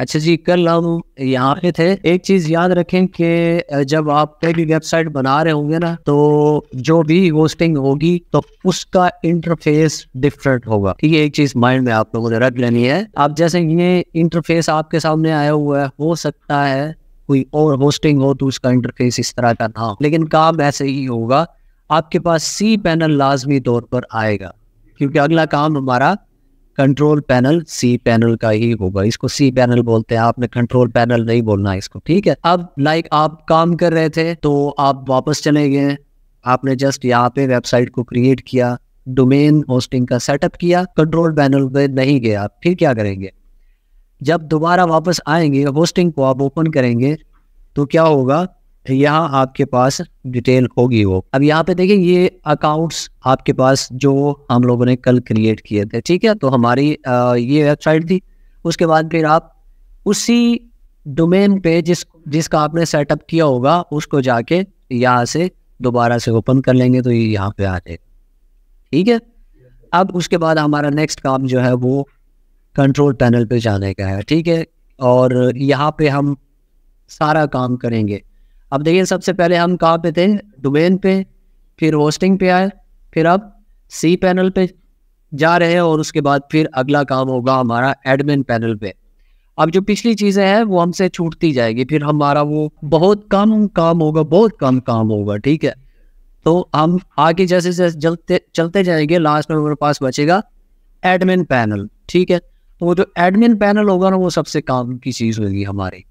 अच्छा जी कल हम यहाँ पे थे एक चीज याद रखें कि जब आप कोई भी वेबसाइट बना रहे होंगे ना तो जो भी होस्टिंग होगी तो उसका इंटरफेस डिफरेंट होगा ठीक है एक चीज माइंड में आप लोगों ने रख लेनी है आप जैसे ये इंटरफेस आपके सामने आया हुआ है हो सकता है कोई और होस्टिंग हो तो उसका इंटरफेस इस तरह का ना हो लेकिन काम ऐसे ही होगा आपके पास सी पैनल लाजमी तौर पर आएगा क्योंकि अगला काम हमारा कंट्रोल पैनल सी पैनल का ही होगा इसको सी पैनल बोलते हैं आपने कंट्रोल पैनल नहीं बोलना इसको ठीक है अब लाइक आप काम कर रहे थे तो आप वापस चले गए आपने जस्ट यहाँ पे वेबसाइट को क्रिएट किया डोमेन होस्टिंग का सेटअप किया कंट्रोल पैनल पे नहीं गए आप फिर क्या करेंगे जब दोबारा वापस आएंगे होस्टिंग को आप ओपन करेंगे तो क्या होगा यहाँ आपके पास डिटेल होगी वो अब यहाँ पे देखिए ये अकाउंट्स आपके पास जो हम लोगों ने कल क्रिएट किए थे ठीक है तो हमारी आ, ये वेबसाइट थी उसके बाद फिर आप उसी डोमेन पे जिस जिसका आपने सेटअप किया होगा उसको जाके यहाँ से दोबारा से ओपन कर लेंगे तो ये यहाँ पे आ जाएगा ठीक है अब उसके बाद हमारा नेक्स्ट काम जो है वो कंट्रोल पैनल पे जाने का है ठीक है और यहाँ पे हम सारा काम करेंगे अब देखिए सबसे पहले हम कहाँ पे थे डोमेन पे फिर होस्टिंग पे आए फिर अब सी पैनल पे जा रहे हैं और उसके बाद फिर अगला काम होगा हमारा एडमिन पैनल पे अब जो पिछली चीज़ें हैं वो हमसे छूटती जाएगी फिर हमारा वो बहुत कम काम होगा बहुत कम काम होगा ठीक है तो हम आगे जैसे जैसे चलते चलते जाएंगे लास्ट में हमारे पास बचेगा एडमिन पैनल ठीक है तो वो जो एडमिन पैनल होगा ना वो सबसे काम की चीज़ होगी हमारी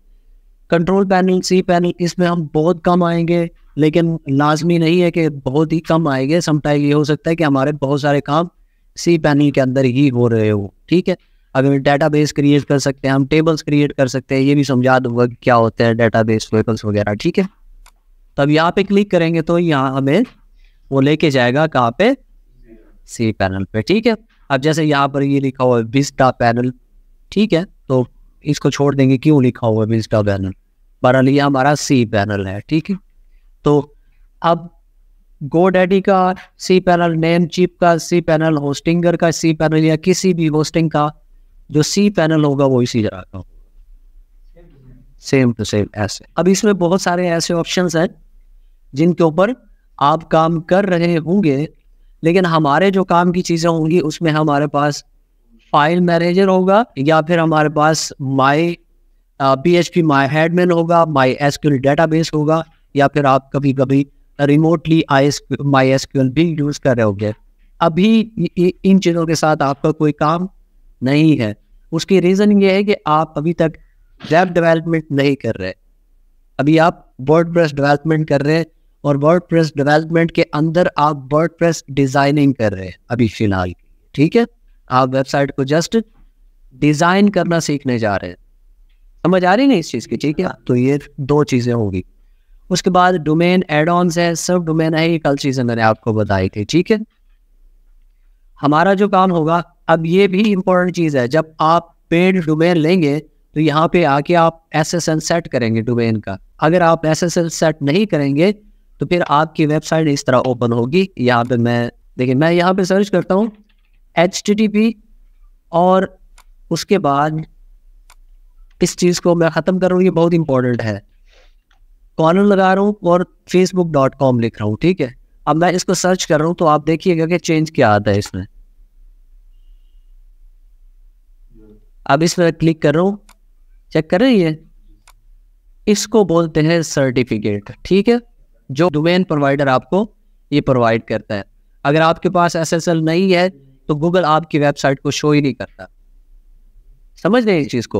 कंट्रोल पैनल सी पैनल इसमें हम बहुत कम आएंगे लेकिन लाजमी नहीं है कि बहुत ही कम आएंगे समटाइम ये हो सकता है कि हमारे बहुत सारे काम सी पैनल के अंदर ही हो रहे हो ठीक है अगर डाटा बेस क्रिएट कर सकते हैं हम टेबल्स क्रिएट कर सकते हैं ये भी समझा दूंगा कि क्या होते हैं डाटा बेस वेकल्स वगैरह ठीक है तब यहाँ पे क्लिक करेंगे तो यहाँ हमें वो लेके जाएगा कहाँ पे सी पैनल पे ठीक है अब जैसे यहाँ पर ये लिखा हुआ है विस्टा पैनल ठीक है तो इसको छोड़ देंगे क्यों लिखा हुआ है का बैनर बहरहाल ये हमारा सी पैनल है ठीक है तो अब गो डैडी का सी पैनल नेम चिप का सी पैनल होस्टिंगर का सी पैनल या किसी भी होस्टिंग का जो सी पैनल होगा वो इसी जगह का सेम टू सेम ऐसे अब इसमें बहुत सारे ऐसे ऑप्शन हैं जिनके ऊपर आप काम कर रहे होंगे लेकिन हमारे जो काम की चीज़ें होंगी उसमें हमारे पास फाइल मैनेजर होगा या फिर हमारे पास my P H P my admin होगा my SQL database होगा या फिर आप कभी कभी remotely I S my SQL भी यूज़ कर रहे होंगे अभी इन चीज़ों के साथ आपका कोई काम नहीं है उसकी रीज़न ये है कि आप अभी तक वेब डेवलपमेंट नहीं कर रहे अभी आप वर्ड डेवलपमेंट कर रहे हैं और वर्ड डेवलपमेंट के अंदर आप वर्ड डिज़ाइनिंग कर रहे हैं अभी फिलहाल ठीक है आप वेबसाइट को जस्ट डिजाइन करना सीखने जा रहे हैं समझ आ रही नहीं इस चीज़ की ठीक है तो ये दो चीज़ें होगी उसके बाद डोमेन एड ऑन है सब डोमेन है ये कल चीज़ें मैंने आपको बताई थी ठीक है हमारा जो काम होगा अब ये भी इंपॉर्टेंट चीज़ है जब आप पेड डोमेन लेंगे तो यहाँ पे आके आप एस एस एल सेट करेंगे डोमेन का अगर आप एस एस एल सेट नहीं करेंगे तो फिर आपकी वेबसाइट इस तरह ओपन होगी यहाँ पे मैं देखिए मैं यहाँ पे सर्च करता हूँ एच और उसके बाद इस चीज़ को मैं ख़त्म कर रहा हूँ ये बहुत इंपॉर्टेंट है कॉलम लगा रहा हूँ और फेसबुक डॉट कॉम लिख रहा हूँ ठीक है अब मैं इसको सर्च कर रहा हूँ तो आप देखिएगा कि चेंज क्या आता है इसमें अब इसमें क्लिक कर रहा हूँ चेक कर रही है इसको बोलते हैं सर्टिफिकेट ठीक है जो डोमेन प्रोवाइडर आपको ये प्रोवाइड करता है अगर आपके पास एसएसएल नहीं है तो गूगल आपकी वेबसाइट को शो ही नहीं करता समझ रहे हैं इस चीज़ को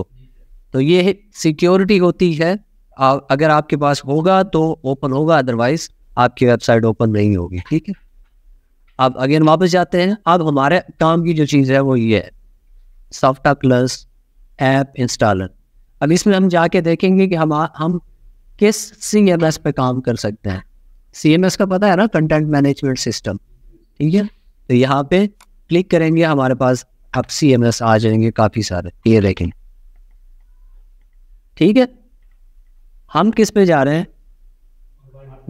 तो ये सिक्योरिटी होती है आ, अगर आपके पास होगा तो ओपन होगा अदरवाइज आपकी वेबसाइट ओपन नहीं होगी ठीक है अब अगेन वापस जाते हैं अब हमारे काम की जो चीज़ है वो ये है सॉफ्टा प्लस ऐप इंस्टॉलर अब इसमें हम जाके देखेंगे कि हम हम किस सी एम एस पे काम कर सकते हैं सी एम एस का पता है ना कंटेंट मैनेजमेंट सिस्टम ठीक है तो यहाँ पे क्लिक करेंगे हमारे पास अब सी एम एस आ जाएंगे काफ़ी सारे ये देखें ठीक है हम किस पे जा रहे हैं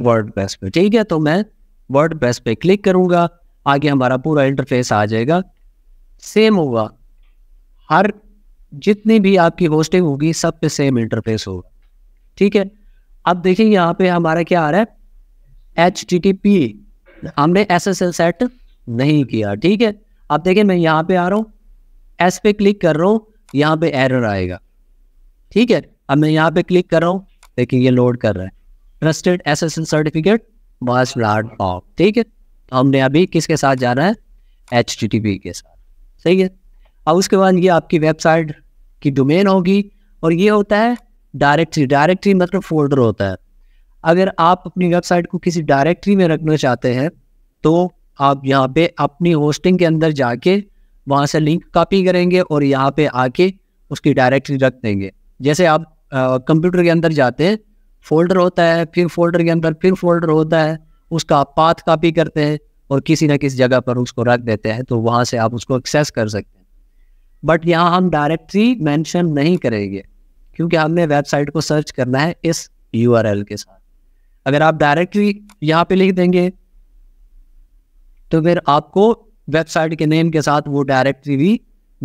वर्ड बेस पे ठीक है तो मैं वर्ड बेस पे क्लिक करूंगा आगे हमारा पूरा इंटरफेस आ जाएगा सेम होगा हर जितनी भी आपकी होस्टिंग होगी सब पे सेम इंटरफेस होगा ठीक है अब देखिए यहाँ पे हमारा क्या आ रहा है एच टी टी पी हमने एस एस एल सेट नहीं किया ठीक है अब देखिए मैं यहाँ पे आ रहा हूँ एस पे क्लिक कर रहा हूँ यहाँ पे एरर आएगा ठीक है अब मैं यहाँ पे क्लिक कर रहा हूँ देखिए ये लोड कर रहा है trusted an certificate must lord of ठीक है तो हमने अभी किसके साथ जाना है एच के साथ सही है अब उसके बाद ये आपकी वेबसाइट की डोमेन होगी और ये होता है डायरेक्टरी डायरेक्टरी मतलब फोल्डर होता है अगर आप अपनी वेबसाइट को किसी डायरेक्टरी में रखना चाहते हैं तो आप यहाँ पे अपनी होस्टिंग के अंदर जाके वहाँ से लिंक कॉपी करेंगे और यहाँ पे आके उसकी डायरेक्टरी रख देंगे जैसे आप कंप्यूटर के अंदर जाते हैं फोल्डर होता है फिर फोल्डर के अंदर फिर फोल्डर होता है उसका आप पाथ कॉपी करते हैं और किसी ना किसी जगह पर उसको रख देते हैं तो वहाँ से आप उसको एक्सेस कर सकते हैं बट यहाँ हम डायरेक्टरी मैंशन नहीं करेंगे क्योंकि हमने वेबसाइट को सर्च करना है इस यू के साथ अगर आप डायरेक्टरी यहाँ पे लिख देंगे तो फिर आपको वेबसाइट के नेम के साथ वो डायरेक्टरी भी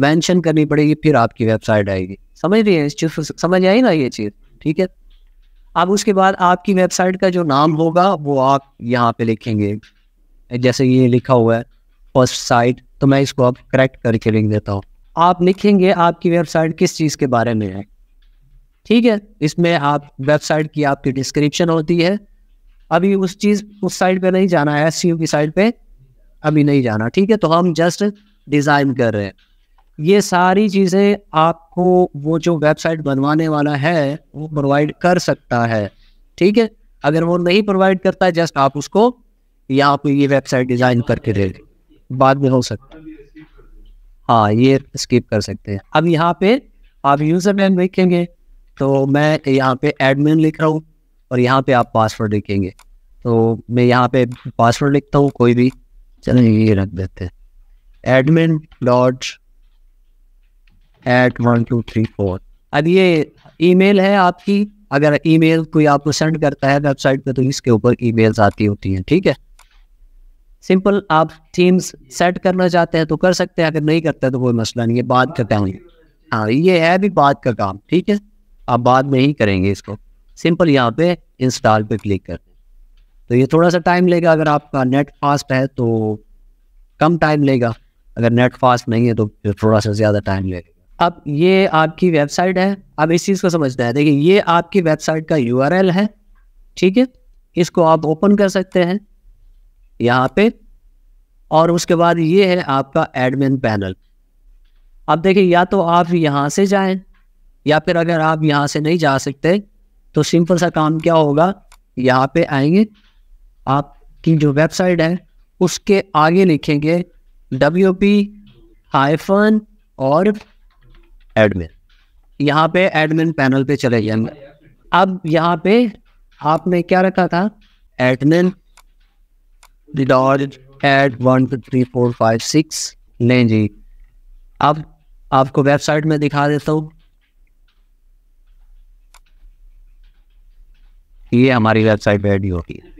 मेंशन करनी पड़ेगी फिर आपकी वेबसाइट आएगी समझ रही है इस चीज़ समझ आई ना ये चीज़ ठीक है अब उसके बाद आपकी वेबसाइट का जो नाम होगा वो आप यहाँ पे लिखेंगे जैसे ये लिखा हुआ है फर्स्ट साइट तो मैं इसको आप करेक्ट करके लिख देता हूँ आप लिखेंगे आपकी वेबसाइट किस चीज़ के बारे में है ठीक है इसमें आप वेबसाइट की आपकी डिस्क्रिप्शन होती है अभी उस चीज़ उस साइट पे नहीं जाना है एस की साइट पे अभी नहीं जाना ठीक है तो हम जस्ट डिज़ाइन कर रहे हैं ये सारी चीज़ें आपको वो जो वेबसाइट बनवाने वाला है वो प्रोवाइड कर सकता है ठीक है अगर वो नहीं प्रोवाइड करता है जस्ट आप उसको या आप ये वेबसाइट डिज़ाइन करके दे बाद में हो सकता है हाँ ये स्किप कर सकते हैं अब यहाँ पे आप यूज़र नेम लिखेंगे तो मैं यहाँ पे एडमिन लिख रहा हूँ और यहाँ पे आप पासवर्ड लिखेंगे तो मैं यहाँ पे पासवर्ड लिखता हूँ कोई भी चलो ये रख देते हैं admin dot at one two three four अब ये ईमेल है आपकी अगर ईमेल कोई आपको सेंड करता है वेबसाइट पे तो इसके ऊपर ईमेल्स आती होती हैं ठीक है सिंपल आप थीम्स सेट करना चाहते हैं तो कर सकते हैं अगर नहीं करते तो कोई मसला नहीं है बाद करते काम हाँ ये है भी बात का काम ठीक है आप बाद में ही करेंगे इसको सिंपल यहाँ पे इंस्टॉल पे क्लिक कर तो ये थोड़ा सा टाइम लेगा अगर आपका नेट फास्ट है तो कम टाइम लेगा अगर नेट फास्ट नहीं है तो फिर थोड़ा सा ज़्यादा टाइम लेगा अब ये आपकी वेबसाइट है अब इस चीज़ को समझते हैं देखिए ये आपकी वेबसाइट का यू है ठीक है इसको आप ओपन कर सकते हैं यहाँ पे और उसके बाद ये है आपका एडमिन पैनल अब देखिए या तो आप यहाँ से जाएं या फिर अगर आप यहाँ से नहीं जा सकते तो सिंपल सा काम क्या होगा यहाँ पे आएंगे आपकी जो वेबसाइट है उसके आगे लिखेंगे डब्ल्यू पी हाइफन और एडमिन यहाँ पे एडमिन पैनल पे चले जाएंगे अब यहाँ पे आपने क्या रखा था admin dot one two three four five six नहीं जी अब आपको वेबसाइट में दिखा देता हूँ ये हमारी वेबसाइट पर एडी होगी